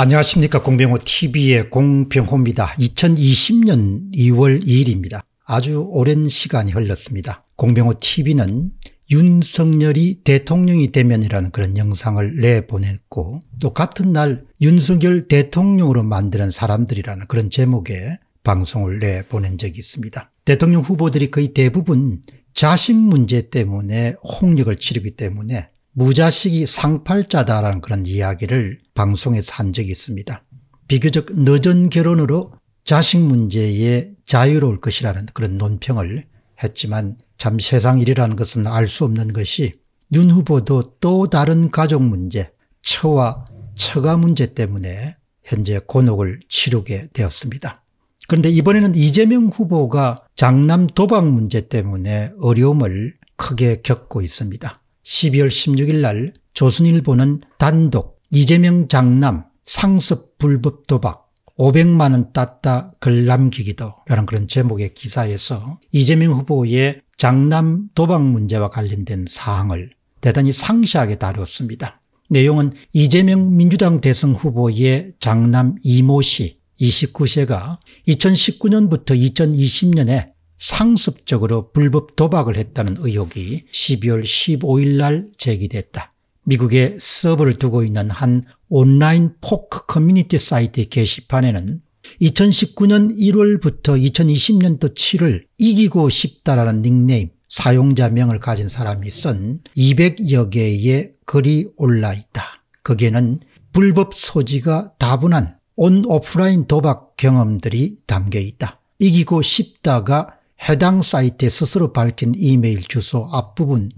안녕하십니까 공병호 TV의 공병호입니다. 2020년 2월 2일입니다. 아주 오랜 시간이 흘렀습니다. 공병호 TV는 윤석열이 대통령이 되면이라는 그런 영상을 내보냈고 또 같은 날 윤석열 대통령으로 만드는 사람들이라는 그런 제목의 방송을 내보낸 적이 있습니다. 대통령 후보들이 거의 대부분 자식 문제 때문에 홍역을 치르기 때문에 무자식이 상팔자다라는 그런 이야기를 방송에서 한 적이 있습니다. 비교적 늦은 결혼으로 자식 문제에 자유로울 것이라는 그런 논평을 했지만 참 세상 일이라는 것은 알 수 없는 것이 윤 후보도 또 다른 가족 문제, 처와 처가 문제 때문에 현재 곤혹을 치르게 되었습니다. 그런데 이번에는 이재명 후보가 장남 도박 문제 때문에 어려움을 크게 겪고 있습니다. 12월 16일 날 조선일보는 단독 이재명 장남 상습 불법 도박 500만 원 땄다 글 남기기도 라는 그런 제목의 기사에서 이재명 후보의 장남 도박 문제와 관련된 사항을 대단히 상시하게 다뤘습니다. 내용은 이재명 민주당 대선 후보의 장남 이모 씨 29세가 2019년부터 2020년에 상습적으로 불법 도박을 했다는 의혹이 12월 15일 날 제기됐다. 미국에 서버를 두고 있는 한 온라인 포크 커뮤니티 사이트 게시판에는 2019년 1월부터 2020년도 7월 이기고 싶다라는 닉네임 사용자명을 가진 사람이 쓴 200여 개의 글이 올라 있다. 거기에는 불법 소지가 다분한 온 오프라인 도박 경험들이 담겨 있다. 이기고 싶다가 해당 사이트에 스스로 밝힌 이메일 주소 앞부분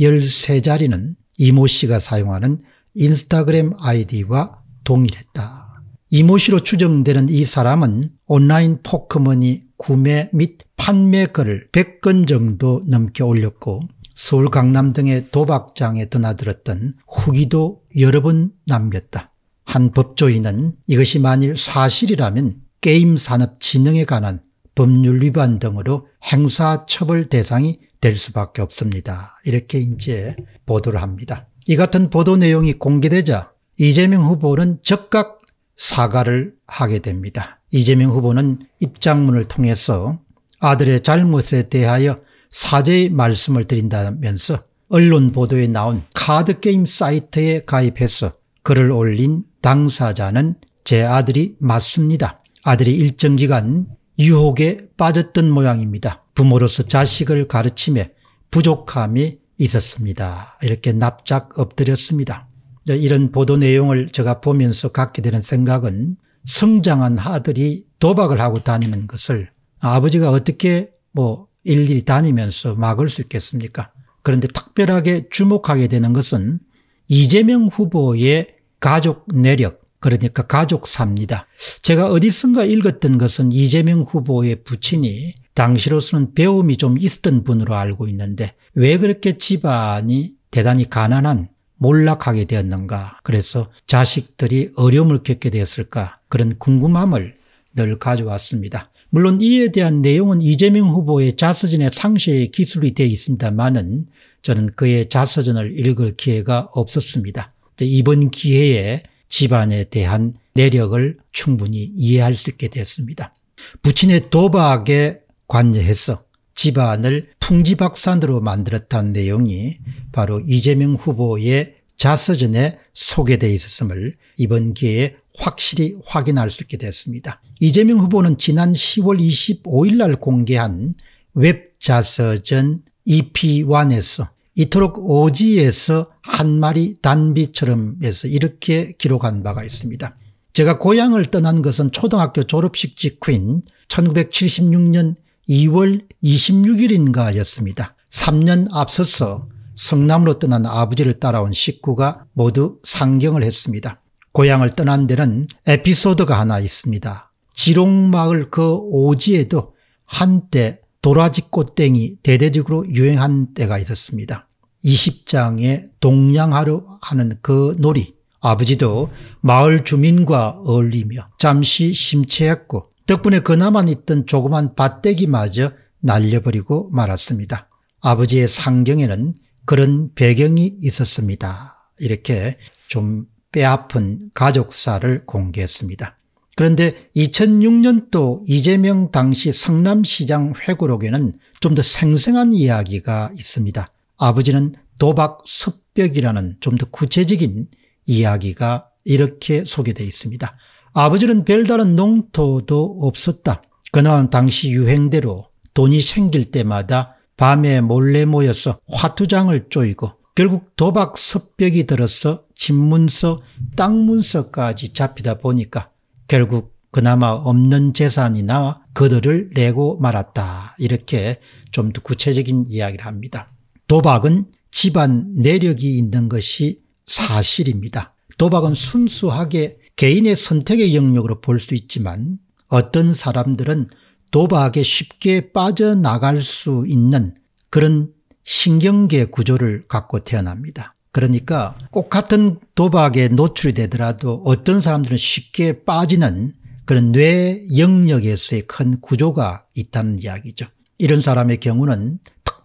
13자리는 이모 씨가 사용하는 인스타그램 아이디와 동일했다. 이모 씨로 추정되는 이 사람은 온라인 포크머니 구매 및 판매 글을 100건 정도 넘게 올렸고 서울 강남 등의 도박장에 드나들었던 후기도 여러 번 남겼다. 한 법조인은 이것이 만일 사실이라면 게임 산업 진흥에 관한 법률 위반 등으로 행사처벌 대상이 될 수밖에 없습니다. 이렇게 이제 보도를 합니다. 이 같은 보도 내용이 공개되자 이재명 후보는 즉각 사과를 하게 됩니다. 이재명 후보는 입장문을 통해서 아들의 잘못에 대하여 사죄의 말씀을 드린다면서 언론 보도에 나온 카드게임 사이트에 가입해서 글을 올린 당사자는 제 아들이 맞습니다. 아들이 일정 기간 유혹에 빠졌던 모양입니다. 부모로서 자식을 가르침에 부족함이 있었습니다. 이렇게 납작 엎드렸습니다. 이런 보도 내용을 제가 보면서 갖게 되는 생각은 성장한 아들이 도박을 하고 다니는 것을 아버지가 어떻게 뭐 일일이 다니면서 막을 수 있겠습니까? 그런데 특별하게 주목하게 되는 것은 이재명 후보의 가족 내력, 그러니까 가족 삽니다. 제가 어디선가 읽었던 것은 이재명 후보의 부친이 당시로서는 배움이 좀 있었던 분으로 알고 있는데 왜 그렇게 집안이 대단히 가난한 몰락하게 되었는가 그래서 자식들이 어려움을 겪게 되었을까 그런 궁금함을 늘 가져왔습니다. 물론 이에 대한 내용은 이재명 후보의 자서전의 상시에 기술이 되어 있습니다만은 저는 그의 자서전을 읽을 기회가 없었습니다. 이번 기회에 집안에 대한 내력을 충분히 이해할 수 있게 됐습니다. 부친의 도박에 관여해서 집안을 풍지박산으로 만들었다는 내용이 바로 이재명 후보의 자서전에 소개되어 있었음을 이번 기회에 확실히 확인할 수 있게 됐습니다. 이재명 후보는 지난 10월 25일 날 공개한 웹 자서전 EP1에서 이토록 오지에서 한 마리 단비처럼 해서 이렇게 기록한 바가 있습니다. 제가 고향을 떠난 것은 초등학교 졸업식 직후인 1976년 2월 26일인가 였습니다. 3년 앞서서 성남으로 떠난 아버지를 따라온 식구가 모두 상경을 했습니다. 고향을 떠난 데는 에피소드가 하나 있습니다. 지롱마을 그 오지에도 한때 도라지 꽃땡이 대대적으로 유행한 때가 있었습니다. 20장에 동양하려 하는 그 놀이 아버지도 마을 주민과 어울리며 잠시 심취했고 덕분에 그나만 있던 조그만 밭대기마저 날려버리고 말았습니다. 아버지의 상경에는 그런 배경이 있었습니다. 이렇게 좀빼아픈 가족사를 공개했습니다. 그런데 2006년도 이재명 당시 성남시장 회고록에는 좀 더 생생한 이야기가 있습니다. 아버지는 도박 습벽이라는 좀 더 구체적인 이야기가 이렇게 소개되어 있습니다. 아버지는 별다른 농토도 없었다. 그는 당시 유행대로 돈이 생길 때마다 밤에 몰래 모여서 화투장을 쪼이고 결국 도박 섭벽이 들어서 집문서, 땅문서까지 잡히다 보니까 결국 그나마 없는 재산이나 그들을 내고 말았다. 이렇게 좀 더 구체적인 이야기를 합니다. 도박은 집안 내력이 있는 것이 사실입니다. 도박은 순수하게 개인의 선택의 영역으로 볼 수 있지만 어떤 사람들은 도박에 쉽게 빠져나갈 수 있는 그런 신경계 구조를 갖고 태어납니다. 그러니까 꼭 같은 도박에 노출이 되더라도 어떤 사람들은 쉽게 빠지는 그런 뇌 영역에서의 큰 구조가 있다는 이야기죠. 이런 사람의 경우는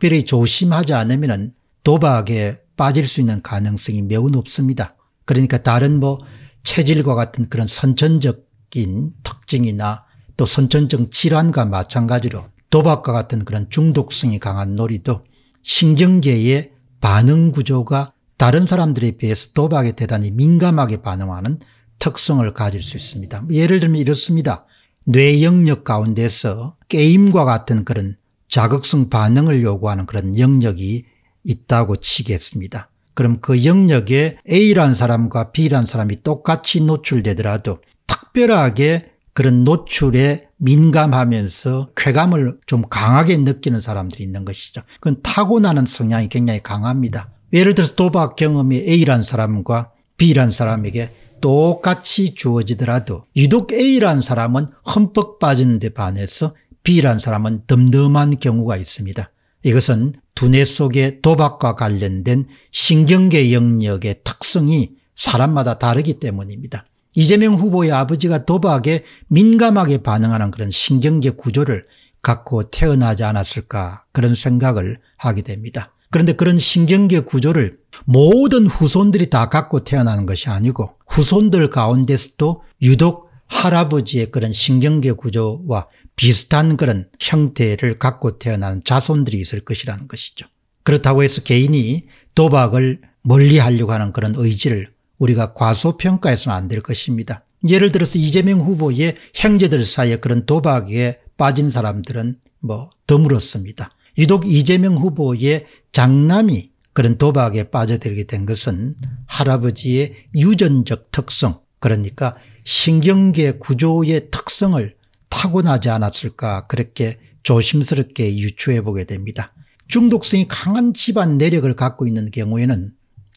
특별히 조심하지 않으면 도박에 빠질 수 있는 가능성이 매우 높습니다. 그러니까 다른 뭐 체질과 같은 그런 선천적인 특징이나 또 선천적 질환과 마찬가지로 도박과 같은 그런 중독성이 강한 놀이도 신경계의 반응 구조가 다른 사람들에 비해서 도박에 대단히 민감하게 반응하는 특성을 가질 수 있습니다. 예를 들면 이렇습니다. 뇌 영역 가운데서 게임과 같은 그런 자극성 반응을 요구하는 그런 영역이 있다고 치겠습니다. 그럼 그 영역에 A라는 사람과 B라는 사람이 똑같이 노출되더라도 특별하게 그런 노출에 민감하면서 쾌감을 좀 강하게 느끼는 사람들이 있는 것이죠. 그건 타고나는 성향이 굉장히 강합니다. 예를 들어서 도박 경험이 A라는 사람과 B라는 사람에게 똑같이 주어지더라도 유독 A라는 사람은 흠뻑 빠지는 데 반해서 B라는 사람은 덤덤한 경우가 있습니다. 이것은 두뇌 속의 도박과 관련된 신경계 영역의 특성이 사람마다 다르기 때문입니다. 이재명 후보의 아버지가 도박에 민감하게 반응하는 그런 신경계 구조를 갖고 태어나지 않았을까 그런 생각을 하게 됩니다. 그런데 그런 신경계 구조를 모든 후손들이 다 갖고 태어나는 것이 아니고 후손들 가운데서도 유독 할아버지의 그런 신경계 구조와 비슷한 그런 형태를 갖고 태어난 자손들이 있을 것이라는 것이죠. 그렇다고 해서 개인이 도박을 멀리하려고 하는 그런 의지를 우리가 과소평가해서는 안 될 것입니다. 예를 들어서 이재명 후보의 형제들 사이에 그런 도박에 빠진 사람들은 뭐 드물었습니다. 유독 이재명 후보의 장남이 그런 도박에 빠져들게 된 것은 할아버지의 유전적 특성 그러니까 신경계 구조의 특성을 타고나지 않았을까 그렇게 조심스럽게 유추해 보게 됩니다. 중독성이 강한 집안 내력을 갖고 있는 경우에는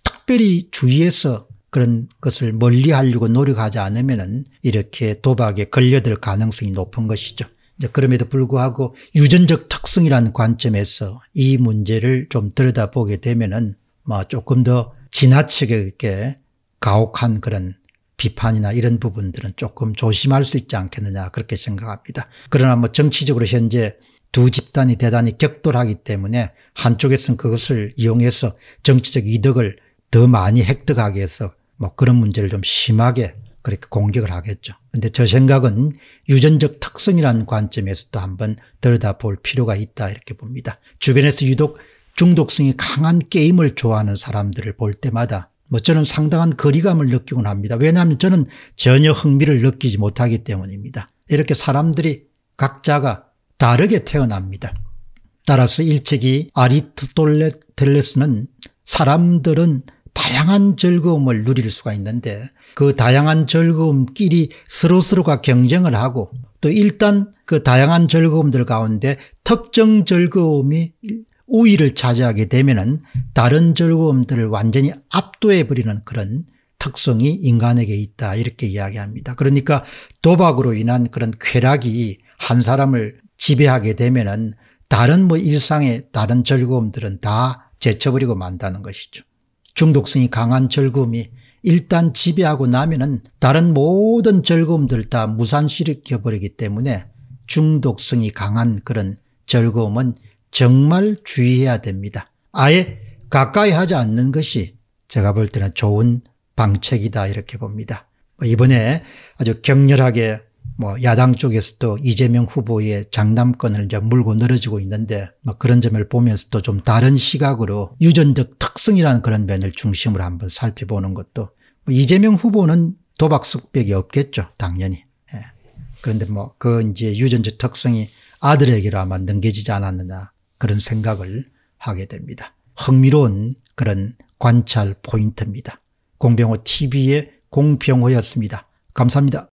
특별히 주위에서 그런 것을 멀리 하려고 노력하지 않으면 이렇게 도박에 걸려들 가능성이 높은 것이죠. 그럼에도 불구하고 유전적 특성이라는 관점에서 이 문제를 좀 들여다보게 되면 뭐 조금 더 지나치게 이렇게 가혹한 그런 비판이나 이런 부분들은 조금 조심할 수 있지 않겠느냐 그렇게 생각합니다. 그러나 뭐 정치적으로 현재 두 집단이 대단히 격돌하기 때문에 한쪽에서는 그것을 이용해서 정치적 이득을 더 많이 획득하기 위해서 뭐 그런 문제를 좀 심하게 그렇게 공격을 하겠죠. 근데 저 생각은 유전적 특성이라는 관점에서도 한번 들여다볼 필요가 있다 이렇게 봅니다. 주변에서 유독 중독성이 강한 게임을 좋아하는 사람들을 볼 때마다 뭐 저는 상당한 거리감을 느끼곤 합니다. 왜냐하면 저는 전혀 흥미를 느끼지 못하기 때문입니다. 이렇게 사람들이 각자가 다르게 태어납니다. 따라서 일찍이 아리스톨레텔레스는 사람들은 다양한 즐거움을 누릴 수가 있는데 그 다양한 즐거움끼리 서로서로가 경쟁을 하고 또 일단 그 다양한 즐거움들 가운데 특정 즐거움이 우위를 차지하게 되면 다른 즐거움들을 완전히 압도해버리는 그런 특성이 인간에게 있다 이렇게 이야기합니다. 그러니까 도박으로 인한 그런 쾌락이 한 사람을 지배하게 되면 다른 뭐 일상의 다른 즐거움들은 다 제쳐버리고 만다는 것이죠. 중독성이 강한 즐거움이 일단 지배하고 나면은 다른 모든 즐거움들 다 무산시켜버리기 때문에 중독성이 강한 그런 즐거움은 정말 주의해야 됩니다. 아예 가까이 하지 않는 것이 제가 볼 때는 좋은 방책이다 이렇게 봅니다. 뭐 이번에 아주 격렬하게 뭐 야당 쪽에서도 이재명 후보의 장남권을 이제 물고 늘어지고 있는데 뭐 그런 점을 보면서도 좀 다른 시각으로 유전적 특성이라는 그런 면을 중심으로 한번 살펴보는 것도 뭐 이재명 후보는 도박 숙백이 없겠죠 당연히 예. 그런데 뭐 그 이제 유전적 특성이 아들에게로 아마 넘겨지지 않았느냐 그런 생각을 하게 됩니다. 흥미로운 그런 관찰 포인트입니다. 공병호 TV의 공병호였습니다. 감사합니다.